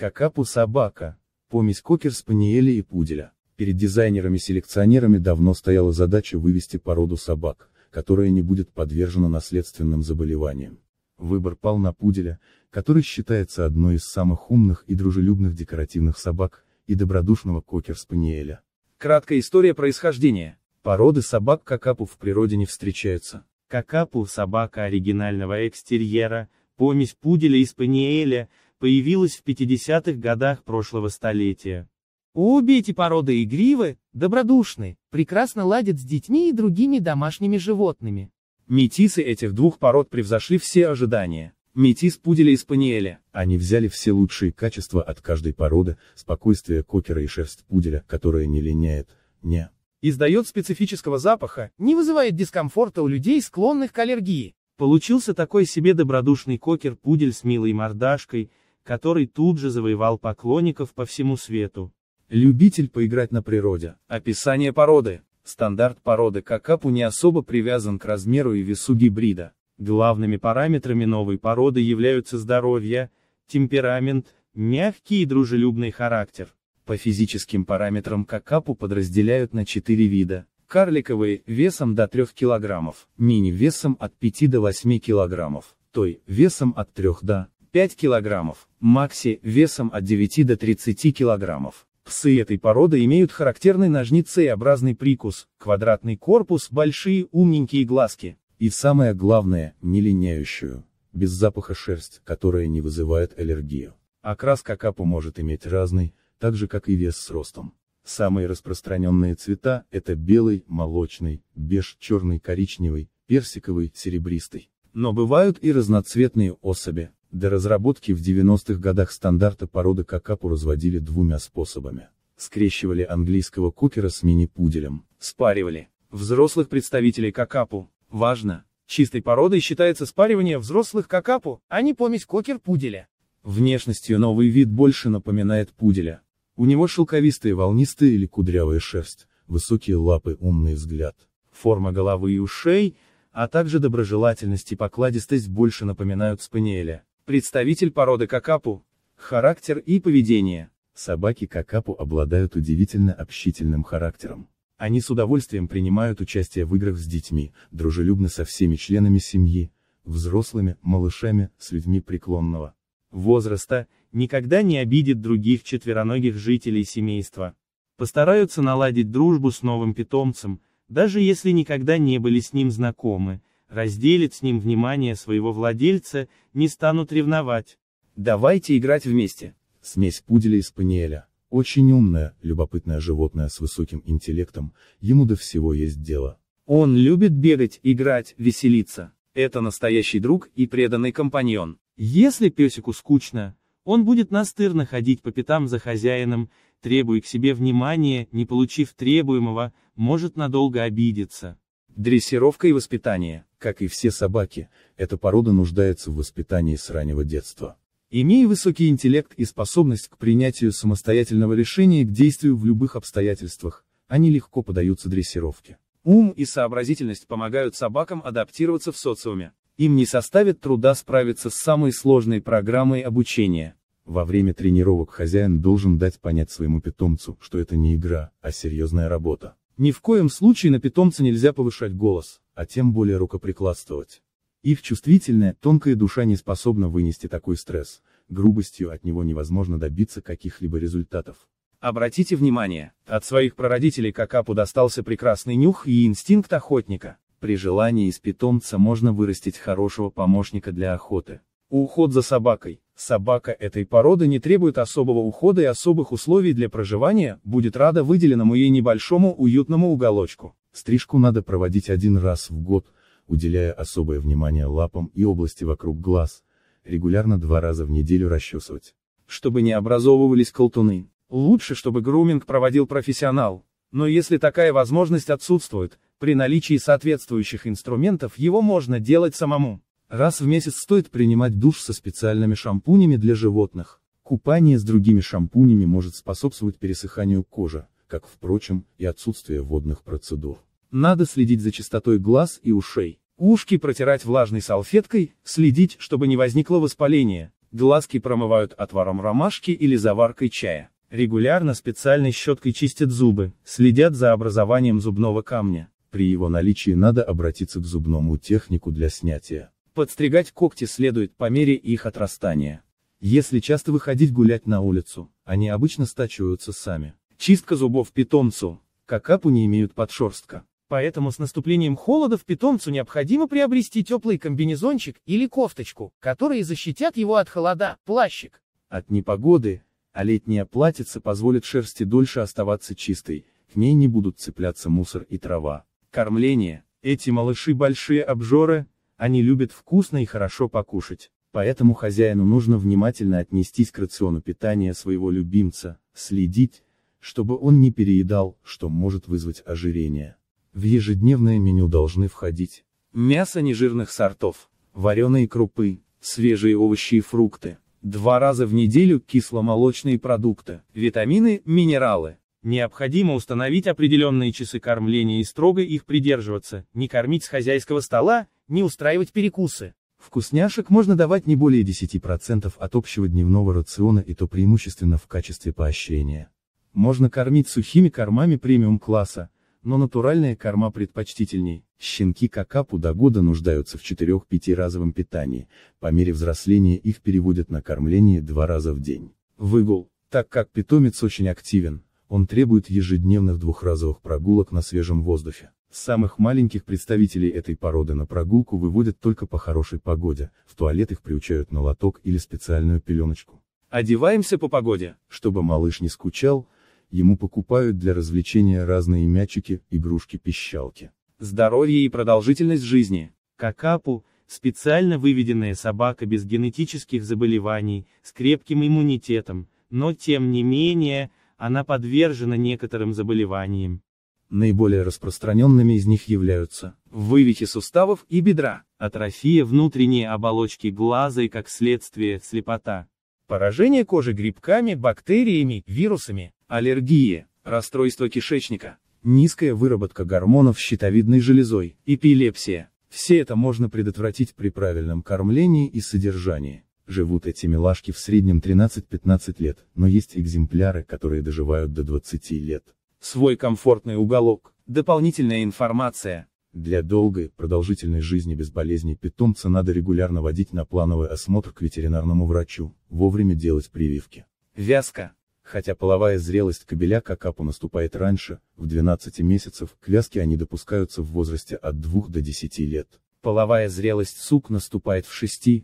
Какапу собака. Помесь кокер-спаниеля и пуделя. Перед дизайнерами-селекционерами давно стояла задача вывести породу собак, которая не будет подвержена наследственным заболеваниям. Выбор пал на пуделя, который считается одной из самых умных и дружелюбных декоративных собак, и добродушного кокер-спаниеля. Краткая история происхождения. Породы собак какапу в природе не встречаются. Какапу – собака оригинального экстерьера, помесь пуделя и спаниеля, появилась в 50-х годах прошлого столетия. Обе эти породы игривы, добродушны, прекрасно ладят с детьми и другими домашними животными. Метисы этих двух пород превзошли все ожидания. Метис пуделя и спаниеля. Они взяли все лучшие качества от каждой породы, спокойствие кокера и шерсть пуделя, которая не линяет, не издает специфического запаха, не вызывает дискомфорта у людей, склонных к аллергии. Получился такой себе добродушный кокер-пудель с милой мордашкой, который тут же завоевал поклонников по всему свету. Любитель поиграть на природе. Описание породы. Стандарт породы какапу не особо привязан к размеру и весу гибрида. Главными параметрами новой породы являются здоровье, темперамент, мягкий и дружелюбный характер. По физическим параметрам какапу подразделяют на 4 вида. Карликовые, весом до 3 кг, мини-весом от 5 до 8 кг, той, весом от 3 до 5 килограммов. макси, весом от 9 до 30 килограммов. Псы этой породы имеют характерный ножницеобразный прикус, квадратный корпус, большие умненькие глазки. И самое главное, не линяющую, без запаха шерсть, которая не вызывает аллергию. Окрас а какапу может иметь разный, так же как и вес с ростом. Самые распространенные цвета – это белый, молочный, беж, черный, коричневый, персиковый, серебристый. Но бывают и разноцветные особи. До разработки в 90-х годах стандарта породы какапу разводили двумя способами. Скрещивали английского кукера с мини-пуделем, спаривали. Взрослых представителей какапу, важно, чистой породой считается спаривание взрослых какапу, а не помесь кокер-пуделя. Внешностью новый вид больше напоминает пуделя. У него шелковистая волнистая или кудрявая шерсть, высокие лапы, умный взгляд. Форма головы и ушей, а также доброжелательность и покладистость больше напоминают спаниеля. Представитель породы какапу. Характер и поведение. Собаки какапу обладают удивительно общительным характером. Они с удовольствием принимают участие в играх с детьми, дружелюбны со всеми членами семьи, взрослыми, малышами, с людьми преклонного возраста, никогда не обидят других четвероногих жителей семейства. Постараются наладить дружбу с новым питомцем, даже если никогда не были с ним знакомы, разделит с ним внимание своего владельца, не станут ревновать. Давайте играть вместе. Смесь пуделя и спаниеля. Очень умное, любопытное животное с высоким интеллектом, ему до всего есть дело. Он любит бегать, играть, веселиться. Это настоящий друг и преданный компаньон. Если песику скучно, он будет настырно ходить по пятам за хозяином, требуя к себе внимания, не получив требуемого, может надолго обидеться. Дрессировка и воспитание, как и все собаки, эта порода нуждается в воспитании с раннего детства. Имея высокий интеллект и способность к принятию самостоятельного решения к действию в любых обстоятельствах, они легко поддаются дрессировке. Ум и сообразительность помогают собакам адаптироваться в социуме. Им не составит труда справиться с самой сложной программой обучения. Во время тренировок хозяин должен дать понять своему питомцу, что это не игра, а серьезная работа. Ни в коем случае на питомца нельзя повышать голос, а тем более рукоприкладствовать. Их чувствительная, тонкая душа не способна вынести такой стресс, грубостью от него невозможно добиться каких-либо результатов. Обратите внимание, от своих прародителей Какапу достался прекрасный нюх и инстинкт охотника. При желании из питомца можно вырастить хорошего помощника для охоты. Уход за собакой. Собака этой породы не требует особого ухода и особых условий для проживания, будет рада выделенному ей небольшому уютному уголочку. Стрижку надо проводить один раз в год, уделяя особое внимание лапам и области вокруг глаз, регулярно два раза в неделю расчесывать. Чтобы не образовывались колтуны. Лучше, чтобы груминг проводил профессионал. Но если такая возможность отсутствует, при наличии соответствующих инструментов его можно делать самому. Раз в месяц стоит принимать душ со специальными шампунями для животных. Купание с другими шампунями может способствовать пересыханию кожи, как, впрочем, и отсутствие водных процедур. Надо следить за чистотой глаз и ушей. Ушки протирать влажной салфеткой, следить, чтобы не возникло воспаления. Глазки промывают отваром ромашки или заваркой чая. Регулярно специальной щеткой чистят зубы, следят за образованием зубного камня. При его наличии надо обратиться к зубному технику для снятия. Подстригать когти следует по мере их отрастания. Если часто выходить гулять на улицу, они обычно стачиваются сами. Чистка зубов питомцу, какапу не имеют подшерстка. Поэтому с наступлением холода в питомцу необходимо приобрести теплый комбинезончик или кофточку, которые защитят его от холода, плащик. От непогоды, а летняя платьица позволит шерсти дольше оставаться чистой, к ней не будут цепляться мусор и трава. Кормление. Эти малыши большие обжоры, они любят вкусно и хорошо покушать, поэтому хозяину нужно внимательно отнестись к рациону питания своего любимца, следить, чтобы он не переедал, что может вызвать ожирение. В ежедневное меню должны входить мясо нежирных сортов, вареные крупы, свежие овощи и фрукты, два раза в неделю кисломолочные продукты, витамины, минералы. Необходимо установить определенные часы кормления и строго их придерживаться, не кормить с хозяйского стола, не устраивать перекусы. Вкусняшек можно давать не более 10% от общего дневного рациона и то преимущественно в качестве поощрения. Можно кормить сухими кормами премиум-класса, но натуральная корма предпочтительней. Щенки какапу до года нуждаются в 4-5 разовом питании, по мере взросления их переводят на кормление два раза в день. Выгул, так как питомец очень активен, он требует ежедневных двухразовых прогулок на свежем воздухе. Самых маленьких представителей этой породы на прогулку выводят только по хорошей погоде, в туалет их приучают на лоток или специальную пеленочку. Одеваемся по погоде. Чтобы малыш не скучал, ему покупают для развлечения разные мячики, игрушки, пищалки. Здоровье и продолжительность жизни. Какапу, специально выведенная собака без генетических заболеваний, с крепким иммунитетом, но тем не менее, она подвержена некоторым заболеваниям. Наиболее распространенными из них являются вывихи суставов и бедра, атрофия внутренней оболочки глаза и, как следствие, слепота. Поражение кожи грибками, бактериями, вирусами, аллергии, расстройство кишечника, низкая выработка гормонов щитовидной железой, эпилепсия. Все это можно предотвратить при правильном кормлении и содержании. Живут эти милашки в среднем 13-15 лет, но есть экземпляры, которые доживают до 20 лет свой комфортный уголок. Дополнительная информация. Для долгой, продолжительной жизни без болезней питомца надо регулярно водить на плановый осмотр к ветеринарному врачу, вовремя делать прививки. Вязка. Хотя половая зрелость кобеля какапу наступает раньше, в 12 месяцев, к вязке они допускаются в возрасте от 2 до 10 лет. Половая зрелость сук наступает в 6-8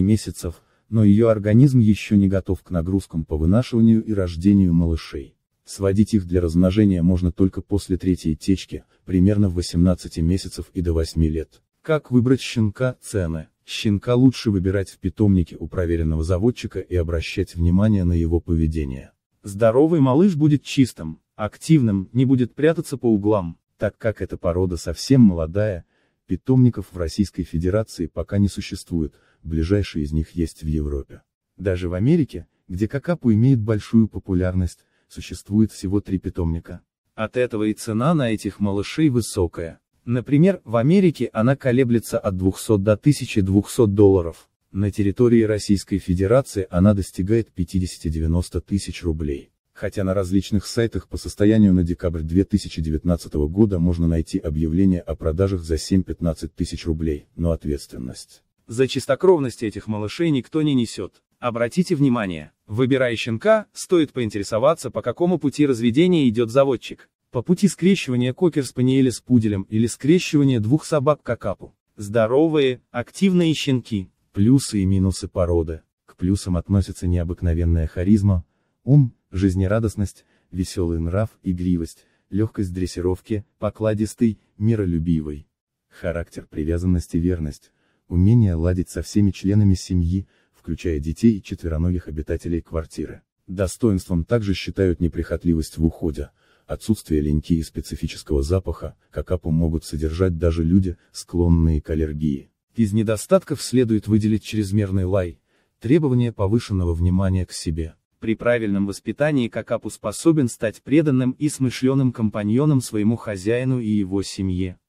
месяцев, но ее организм еще не готов к нагрузкам по вынашиванию и рождению малышей. Сводить их для размножения можно только после третьей течки, примерно в 18 месяцев и до 8 лет. Как выбрать щенка, цены. Щенка лучше выбирать в питомнике у проверенного заводчика и обращать внимание на его поведение. Здоровый малыш будет чистым, активным, не будет прятаться по углам, так как эта порода совсем молодая, питомников в Российской Федерации пока не существует, ближайшие из них есть в Европе. Даже в Америке, где какапу имеет большую популярность, существует всего три питомника. От этого и цена на этих малышей высокая. Например, в Америке она колеблется от 200 до 1200 долларов. На территории Российской Федерации она достигает 50-90 тысяч рублей. Хотя на различных сайтах по состоянию на декабрь 2019 года можно найти объявления о продажах за 7-15 тысяч рублей, но ответственность за чистокровность этих малышей никто не несет. Обратите внимание, выбирая щенка, стоит поинтересоваться, по какому пути разведения идет заводчик. По пути скрещивания кокер-спаниеля с с пуделем или скрещивания двух собак какапу. Здоровые, активные щенки. Плюсы и минусы породы. К плюсам относятся необыкновенная харизма, ум, жизнерадостность, веселый нрав, игривость, легкость дрессировки, покладистый, миролюбивый. Характер привязанности верность, умение ладить со всеми членами семьи, включая детей и четвероногих обитателей квартиры. Достоинством также считают неприхотливость в уходе, отсутствие леньки и специфического запаха, какапу могут содержать даже люди, склонные к аллергии. Из недостатков следует выделить чрезмерный лай, требование повышенного внимания к себе. При правильном воспитании какапу способен стать преданным и смышленым компаньоном своему хозяину и его семье.